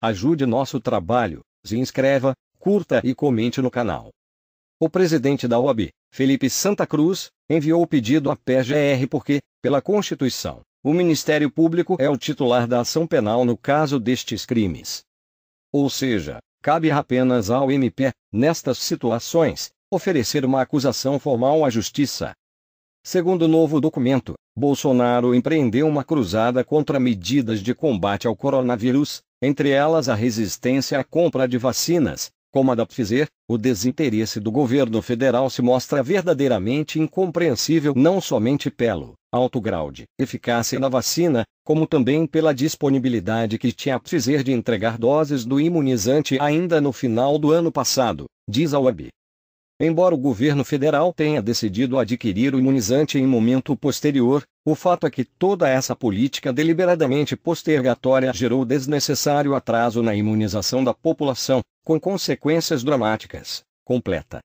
ajude nosso trabalho, se inscreva, curta e comente no canal. O presidente da OAB, Felipe Santa Cruz, enviou o pedido à PGR porque, pela Constituição, o Ministério Público é o titular da ação penal no caso destes crimes. Ou seja, cabe apenas ao MP, nestas situações, oferecer uma acusação formal à Justiça. Segundo o novo documento, Bolsonaro empreendeu uma cruzada contra medidas de combate ao coronavírus, entre elas a resistência à compra de vacinas, como a da Pfizer, o desinteresse do governo federal se mostra verdadeiramente incompreensível não somente pelo alto grau de eficácia da vacina, como também pela disponibilidade que tinha a Pfizer de entregar doses do imunizante ainda no final do ano passado, diz a web. Embora o governo federal tenha decidido adquirir o imunizante em momento posterior, o fato é que toda essa política deliberadamente postergatória gerou desnecessário atraso na imunização da população, com consequências dramáticas, completa